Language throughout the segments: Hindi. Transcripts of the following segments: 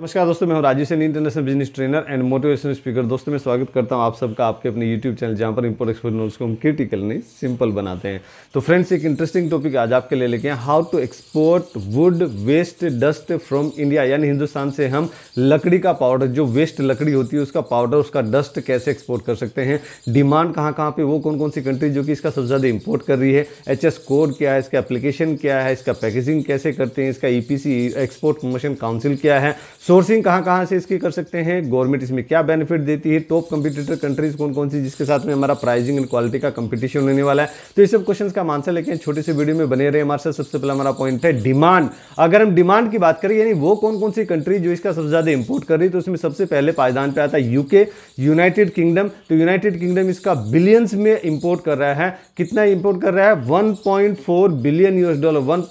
नमस्कार दोस्तों मैं हूं Rajeev Saini international business trainer and motivation speaker दोस्तों मैं स्वागत करता हूं आप सबका आपके अपने यूट्यूब चैनल जहां पर इंपोर्ट एक्सपोर्ट नोट्स को हम क्रिटिकल नहीं सिंपल बनाते हैं तो फ्रेंड्स एक इंटरेस्टिंग टॉपिक आज आपके लिए लेके हैं how to export wood waste dust from India यानी हिंदुस्तान से हम लकड़ी का पाउडर जो वेस्ट लकड़ी होती है उसका पाउडर उसका डस्ट कैसे एक्सपोर्ट कर सकते हैं डिमांड कहाँ कहाँ पर वो कौन कौन सी कंट्री जो कि इसका सबसे ज़्यादा इम्पोर्ट कर रही है एच कोड क्या है इसका एप्लीकेशन क्या है इसका पैकेजिंग कैसे करते हैं इसका ई एक्सपोर्ट प्रमोशन काउंसिल क्या है सोर्सिंग कहाँ कहाँ से इसकी कर सकते हैं गवर्नमेंट इसमें क्या बेनिफिट देती है टॉप कंपिटेटर कंट्रीज कौन कौन सी जिसके साथ में हमारा प्राइजिंग एंड क्वालिटी का कंपटीशन होने वाला है तो ये सब क्वेश्चन का आंसर लेके छोटे से वीडियो में बने रहे हमारे साथ सबसे पहला हमारा पॉइंट है डिमांड अगर हम डिमांड की बात करें यानी वो कौन कौन सी कंट्री जो इसका सबसे ज़्यादा इंपोर्ट कर रही है तो उसमें सबसे पहले पायदान पर आता है यूके यूनाइटेड किंगडम तो यूनाइटेड किंगडम इसका बिलियंस में इंपोर्ट कर रहा है कितना इंपोर्ट कर रहा है one billion US dollar one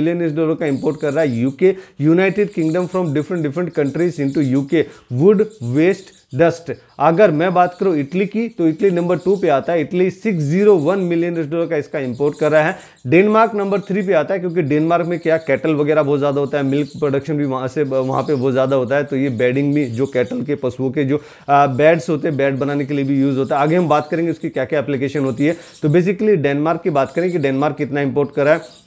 billion US dollar का इंपोर्ट कर रहा है UK United Kingdom from different different countries into UK wood waste dust अगर मैं बात करूं इटली की तो इटली नंबर टू पे आता है इटली 601 मिलियन डॉलर का इसका इंपोर्ट कर रहा है डेनमार्क नंबर थ्री पे आता है क्योंकि डेनमार्क में क्या कैटल वगैरह बहुत ज़्यादा होता है मिल्क प्रोडक्शन भी वहाँ से वहाँ पे बहुत ज़्यादा होता है तो ये बेडिंग भी जो कैटल के पशुओं के जो बेड्स होते हैं बेड बनाने के लिए भी यूज़ होता है आगे हम बात करेंगे उसकी क्या क्या एप्लीकेशन होती है तो बेसिकली डेनमार्क की बात करें कि डेनमार्क कितना इम्पोर्ट करा है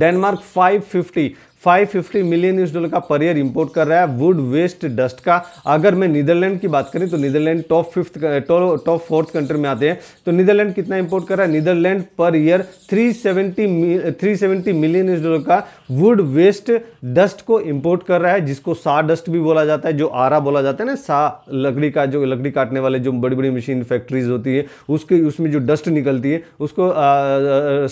डेनमार्क 550 550 मिलियन यूएस डॉलर का पर ईयर इंपोर्ट कर रहा है वुड वेस्ट डस्ट का अगर मैं नीदरलैंड की बात करें तो Netherland top fifth top fourth country में आते हैं तो नीदरलैंड कितना इंपोर्ट कर रहा है Netherland per year 370 370 million US dollar का वुड वेस्ट डस्ट को इंपोर्ट कर रहा है जिसको सा डस्ट भी बोला जाता है जो आरा बोला जाता है ना सा लकड़ी का जो लकड़ी काटने वाले जो बड़ी बड़ी मशीन फैक्ट्रीज होती है उसके उसमें जो डस्ट निकलती है उसको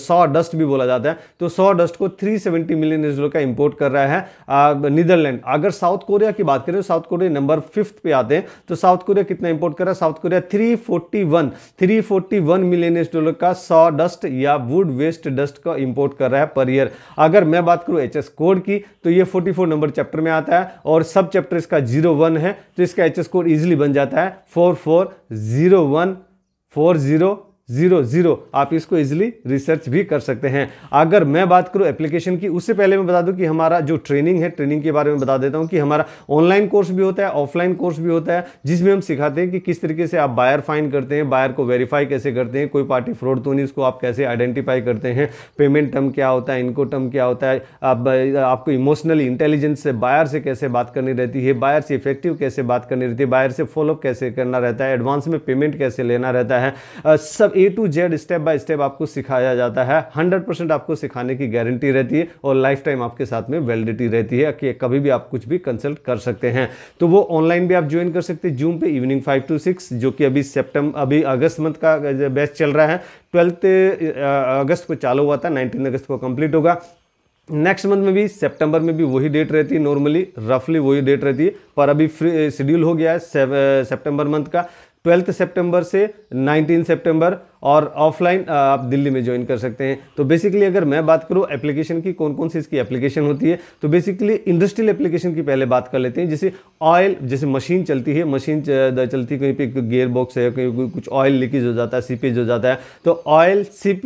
सॉ डस्ट भी बोला जाता है तो सॉ डस्ट को थ्री मिलियन डॉलर का इंपोर्ट कर रहा है नीदरलैंड अगर साउथ कोरिया की बात करें तो साउथ कोरिया नंबर फिफ्थ पे आते हैं तो साउथ कोरिया कितना इंपोर्ट कर रहा है साउथ कोरिया 341 341 मिलियन डॉलर का सॉ डस्ट या वुड वेस्ट डस्ट का इंपोर्ट कर रहा है पर ईयर अगर मैं बात करूँ एच कोड की तो ये 44 नंबर चैप्टर में आता है और सब चैप्टर इसका जीरो वन है तो इसका एच कोड ईजिली बन जाता है four four zero one four zero zero zero आप इसको इजीली रिसर्च भी कर सकते हैं अगर मैं बात करूँ एप्लीकेशन की उससे पहले मैं बता दूं कि हमारा जो ट्रेनिंग है ट्रेनिंग के बारे में बता देता हूं कि हमारा ऑनलाइन कोर्स भी होता है ऑफलाइन कोर्स भी होता है जिसमें हम सिखाते हैं कि किस तरीके से आप बायर फाइन करते हैं बायर को वेरीफाई कैसे करते हैं कोई पार्टी फ्रॉड तो नहीं उसको आप कैसे आइडेंटिफाई करते हैं पेमेंट टर्म क्या होता है इनको टर्म क्या होता है आप, आपको इमोशनली इंटेलिजेंस से बायर से कैसे बात करनी रहती है बायर से इफेक्टिव कैसे बात करनी रहती है बायर से फॉलोअप कैसे करना रहता है एडवांस में पेमेंट कैसे लेना रहता है सब A to Z step by step आपको सिखाया जाता है 100 परसेंट आपको सिखाने की गारंटी रहती है और लाइफ टाइम आपके साथ में वैलिडिटी रहती है कि कभी भी आप कुछ भी कंसल्ट कर सकते हैं तो वो ऑनलाइन भी आप ज्वाइन कर सकते हैं जूम पे इवनिंग फाइव टू सिक्स जो कि अभी सेप्टेम्बर अभी अगस्त मंथ का बेस्ट चल रहा है ट्वेल्थ अगस्त को चालू हुआ था नाइनटीन अगस्त को कंप्लीट होगा नेक्स्ट मंथ में भी सितंबर में भी वही डेट रहती है नॉर्मली रफली वही डेट रहती है पर अभी फ्री शेड्यूल हो गया है सितंबर मंथ का ट्वेल्थ सितंबर से नाइनटीन सितंबर और ऑफलाइन आप दिल्ली में ज्वाइन कर सकते हैं तो बेसिकली अगर मैं बात करूँ एप्लीकेशन की कौन कौन सी इसकी एप्लीकेशन होती है तो बेसिकली इंडस्ट्रियल एप्लीकेशन की पहले बात कर लेते हैं जैसे ऑयल जैसे मशीन चलती है मशीन चलती है कहीं पर गेयर बॉक्स है कहीं कुछ ऑयल लीकेज हो जाता है सीपेज हो जाता है तो ऑयल सीप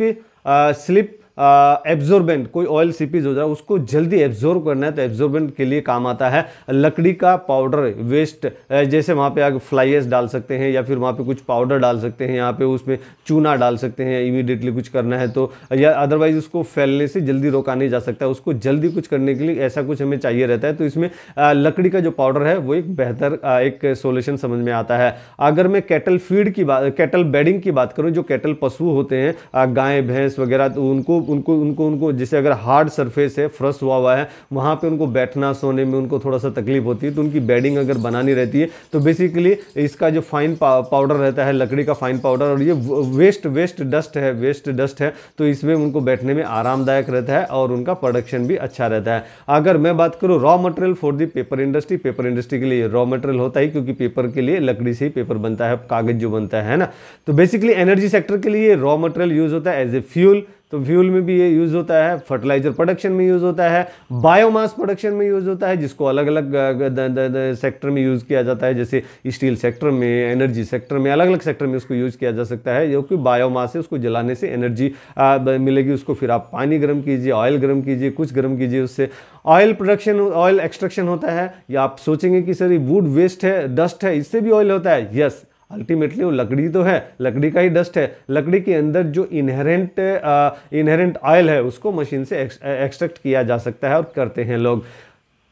स्लिप एब्जॉर्बेंट कोई ऑयल सीपीज हो जा रहा है उसको जल्दी एब्जॉर्ब करना है तो एब्जॉर्बेंट के लिए काम आता है लकड़ी का पाउडर वेस्ट जैसे वहाँ पे आप फ्लाइस डाल सकते हैं या फिर वहाँ पे कुछ पाउडर डाल सकते हैं यहाँ पे उसमें चूना डाल सकते हैं इमीडिएटली कुछ करना है तो या अदरवाइज उसको फैलने से जल्दी रोका नहीं जा सकता उसको जल्दी कुछ करने के लिए ऐसा कुछ हमें चाहिए रहता है तो इसमें लकड़ी का जो पाउडर है वो एक बेहतर एक सोल्यूशन समझ में आता है अगर मैं कैटल फीड की बात कैटल बेडिंग की बात करूँ जो कैटल पशु होते हैं गाय भैंस वगैरह तो उनको उनको उनको उनको जैसे अगर हार्ड सरफेस है फ्रस हुआ हुआ है वहाँ पर उनको बैठना सोने में उनको थोड़ा सा तकलीफ होती है तो उनकी बेडिंग अगर बनानी रहती है तो बेसिकली इसका जो फाइन पाउडर रहता है लकड़ी का फाइन पाउडर और ये वेस्ट वेस्ट डस्ट है वेस्ट डस्ट है तो इसमें उनको बैठने में आरामदायक रहता है और उनका प्रोडक्शन भी अच्छा रहता है अगर मैं बात करूँ raw material for the paper industry paper industry के लिए रॉ मटेरियल होता ही क्योंकि पेपर के लिए लकड़ी से ही पेपर बनता है कागज जो बनता है ना तो बेसिकली एनर्जी सेक्टर के लिए रॉ मटेरियल यूज होता है एज ए फ्यूल तो फ्यूल में भी ये यूज़ होता है फर्टिलाइजर प्रोडक्शन में यूज़ होता है बायोमास प्रोडक्शन में यूज़ होता है जिसको अलग अलग सेक्टर में यूज़ किया जाता है जैसे स्टील सेक्टर में एनर्जी सेक्टर में अलग अलग सेक्टर में उसको यूज़ किया जा सकता है जो कि बायोमास है उसको जलाने से एनर्जी मिलेगी उसको फिर आप पानी गर्म कीजिए ऑयल गर्म कीजिए कुछ गर्म कीजिए उससे ऑयल प्रोडक्शन ऑयल एक्सट्रक्शन होता है या आप सोचेंगे कि सर ये वुड वेस्ट है डस्ट है इससे भी ऑयल होता है यस yes, अल्टीमेटली वो लकड़ी तो है लकड़ी का ही डस्ट है लकड़ी के अंदर जो इनहेरेंट इनहेरेंट ऑयल है उसको मशीन से एक्सट्रैक्ट किया जा सकता है और करते हैं लोग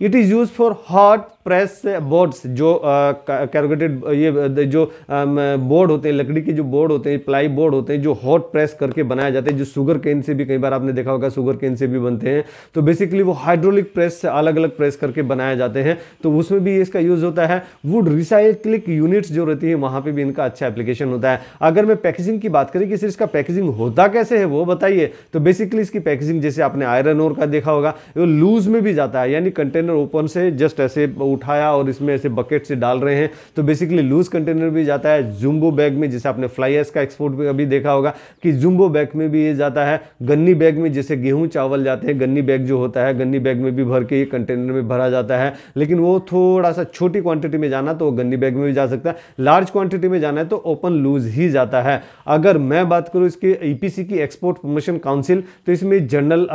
it is use for hot press boards जो कैरोगेटेड uh, uh, ये uh, जो बोर्ड um, होते हैं लकड़ी के जो बोर्ड होते हैं प्लाई बोर्ड होते हैं जो हॉट प्रेस करके बनाए जाते हैं जो शुगर केन से भी कई बार आपने देखा होगा शुगर केन से भी बनते हैं तो बेसिकली वो हाइड्रोलिक प्रेस से अलग अलग प्रेस करके बनाए जाते हैं तो उसमें भी इसका यूज़ होता है वुड रिसाइक्लिक यूनिट्स जो रहती है वहाँ पर भी इनका अच्छा एप्लीकेशन होता है अगर मैं पैकेजिंग की बात करें कि सर इसका पैकेजिंग होता कैसे है वो बताइए तो बेसिकली इसकी पैकेजिंग जैसे आपने आयरन ओर का देखा होगा वो लूज में भी जाता है यानी कंटेनर कंटेनर ओपन से जस्ट ऐसे उठाया और इसमें ऐसे बकेट से डाल रहे हैं तो बेसिकली लूज कंटेनर भी जाता है जुम्बो बैग में जैसे आपने फ्लाइस का एक्सपोर्ट भी अभी देखा होगा कि जुम्बो बैग में भी ये जाता है गन्नी बैग में जैसे गेहूं चावल जाते हैं गन्नी बैग जो होता है गन्नी बैग में भी भर के ये कंटेनर में भरा जाता है लेकिन वो थोड़ा सा छोटी क्वांटिटी में जाना तो वो गन्नी बैग में भी जा सकता है लार्ज क्वांटिटी में जाना है तो ओपन लूज ही जाता है अगर मैं बात करूँ इसकी ईपीसी e की एक्सपोर्ट प्रमोशन काउंसिल तो इसमें जनरल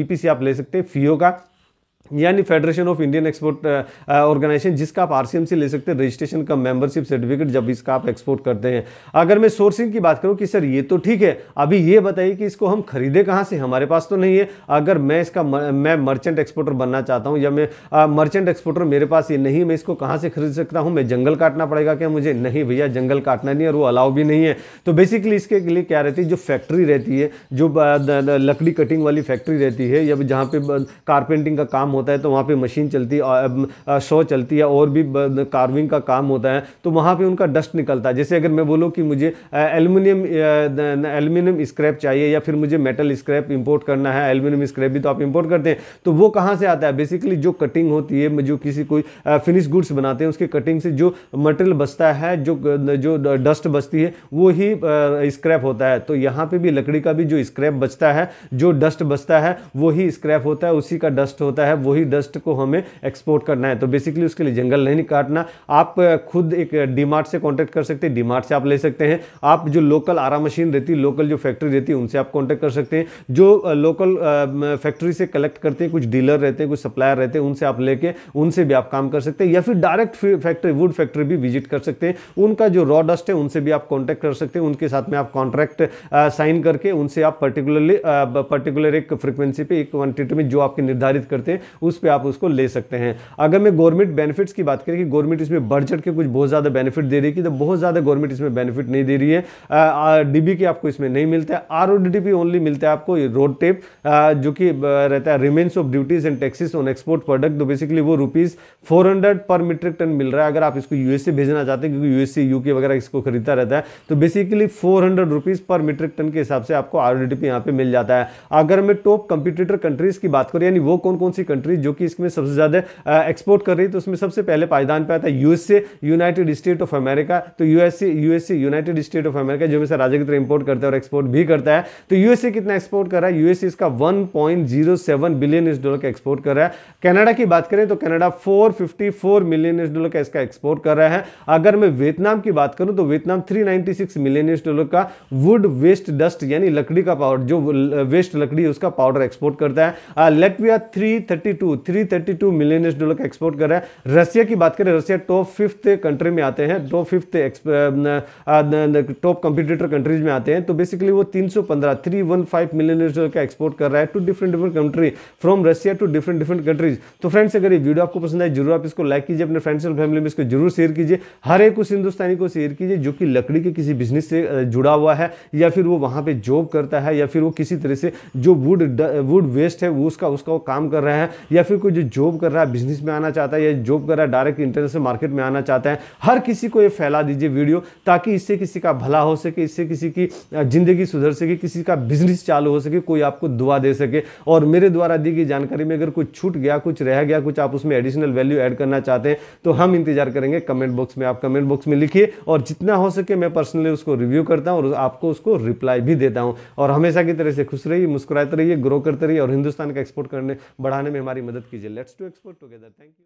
ईपीसी e आप ले सकते हैं फीओ का यानी federation of Indian export organisation जिसका आप से ले सकते हैं रजिस्ट्रेशन का मेंबरशिप सर्टिफिकेट जब इसका आप एक्सपोर्ट करते हैं अगर मैं सोर्सिंग की बात करूं कि सर ये तो ठीक है अभी ये बताइए कि इसको हम खरीदे कहाँ से हमारे पास तो नहीं है अगर मैं इसका मैं मर्चेंट एक्सपोर्टर बनना चाहता हूँ या मैं मर्चेंट एक्सपोर्टर मेरे पास ये नहीं मैं इसको कहाँ से खरीद सकता हूँ मैं जंगल काटना पड़ेगा क्या मुझे नहीं भैया जंगल काटना नहीं और वो अलाउ भी नहीं है तो बेसिकली इसके लिए क्या रहती है जो फैक्ट्री रहती है जो लकड़ी कटिंग वाली फैक्ट्री रहती है या जहाँ पे कारपेंटिंग का काम होता है तो वहाँ पर मशीन चलती है शो चलती है और भी कार्विंग का काम होता है तो वहाँ पर उनका डस्ट निकलता है जैसे अगर मैं बोलूँ कि मुझे एलुमिनियम एलुमिनियम स्क्रैप चाहिए या फिर मुझे मेटल स्क्रैप इंपोर्ट करना है एलुमिनियम स्क्रैप भी तो आप इंपोर्ट करते हैं तो वो कहाँ से आता है बेसिकली जो कटिंग होती है जो किसी कोई फिनिश गुड्स बनाते हैं उसके कटिंग से जो मटेरियल बचता है जो जो डस्ट बचती है वो ही स्क्रैप होता है तो यहाँ पे भी लकड़ी का भी जो स्क्रैप बचता है जो डस्ट बचता है वो ही स्क्रैप होता है उसी का डस्ट होता है वो वही डस्ट को हमें एक्सपोर्ट करना है तो बेसिकली उसके लिए जंगल नहीं काटना आप खुद एक डीमार्ट से कॉन्टैक्ट कर सकते हैं डीमार्ट से आप ले सकते हैं आप जो लोकल आरा मशीन रहती है लोकल जो फैक्ट्री रहती है उनसे आप कॉन्टैक्ट कर सकते हैं जो लोकल फैक्ट्री से कलेक्ट करते हैं कुछ डीलर रहते हैं कुछ सप्लायर रहते हैं उनसे आप लेके उनसे भी आप काम कर सकते हैं या फिर डायरेक्ट फैक्ट्री वुड फैक्ट्री भी विजिट कर सकते हैं उनका जो रॉ डस्ट है उनसे भी आप कॉन्टैक्ट कर सकते हैं उनके साथ में आप कॉन्ट्रैक्ट साइन करके उनसे आप पर्टिकुलरली पर्टिकुलर एक फ्रिक्वेंसी पे एक क्वांटिटी में जो आपके निर्धारित करते हैं उस पर आप उसको ले सकते हैं अगर मैं गवर्नमेंट बेनिफिट्स की बात करें कि गवर्नमेंट इसमें बढ़ चढ़ के कुछ बहुत ज़्यादा बेनिफिट दे रही है तो बहुत ज़्यादा गवर्नमेंट इसमें बेनिफिट नहीं दे रही है डीबी के आपको इसमें नहीं मिलता है आर ओनली मिलता है आपको रोड टेप जो कि रहता है remains of duties and taxes on export product तो बेसिकली वो रुपीज़ फोर पर मीट्रिक टन मिल रहा है अगर आप इसको यूएसए भेजना चाहते हैं क्योंकि यूएसए यूके वगैरह इसको खरीदता रहता है तो बेसिकली फोर हंड्रेड पर मीट्रिक टन के हिसाब से आपको आर डी यहाँ पे मिल जाता है अगर मैं टॉप कंपिटेटर कंट्रीज की बात करूँ यानी वो कौन कौन सी कंट्री कंट्रीज जो कि इसमें सबसे ज़्यादा एक्सपोर्ट कर रही है तो उसमें सबसे पहले पायदान पर आता है USA united state of America तो USA USA united state of America जो हमेशा राज्य की तरह इंपोर्ट करता है और एक्सपोर्ट भी करता है तो यूएसए कितना एक्सपोर्ट कर रहा है यूएसए इसका 1.07 बिलियन इस डॉलर का एक्सपोर्ट कर रहा है कनाडा की बात करें तो Canada four million US dollar का इसका एक्सपोर्ट कर रहा है अगर मैं वियतनाम की बात करूं तो वियतनाम 396 मिलियन इस डॉलर का वुड वेस्ट डस्ट यानी लकड़ी का पाउडर जो वेस्ट लकड़ी है उसका पाउडर एक्सपोर्ट करता है लेटविया थ्री 332 332 मिलियन डॉलर का एक्सपोर्ट कर रहा है रशिया की बात करें रशिया टॉप फिफ्थ कंट्री में आते हैं top fifth top competitor countries में आते हैं तो बेसिकली वो 315 315 मिलियन एस डॉलर का एक्सपोर्ट कर रहा है to different different country from Russia to different different countries तो फ्रेंड्स अगर ये वीडियो आपको पसंद आए जरूर आप इसको लाइक कीजिए अपने फ्रेंड्स और फैमिली में इसको जरूर शेयर कीजिए हर एक उस हिंदुस्तानी को शेयर कीजिए जो कि लकड़ी के किसी बिजनेस से जुड़ा हुआ है या फिर वो वहाँ पर जॉब करता है या फिर वो किसी तरह से जो वुड वुड वेस्ट है वो उसका उसका वो काम कर रहा है या फिर कोई जो जॉब कर रहा है बिजनेस में आना चाहता है या जॉब कर रहा है डायरेक्ट इंटरनेशनल मार्केट में आना चाहता है हर किसी को ये फैला दीजिए वीडियो ताकि इससे किसी का भला हो सके इससे किसी की ज़िंदगी सुधर सके किसी का बिजनेस चालू हो सके कोई आपको दुआ दे सके और मेरे द्वारा दी गई जानकारी में अगर कुछ छूट गया कुछ रह गया कुछ आप उसमें एडिशनल वैल्यू एड करना चाहते हैं तो हम इंतजार करेंगे कमेंट बॉक्स में आप कमेंट बॉक्स में लिखिए और जितना हो सके मैं पर्सनली उसको रिव्यू करता हूँ और आपको उसको रिप्लाई भी देता हूँ और हमेशा की तरह से खुश रहिए मुस्कुराते रहिए ग्रो करते रहिए और हिंदुस्तान का एक्सपोर्ट करने बढ़ाने में हमारे हमारी मदद कीजिए let's to export together thank you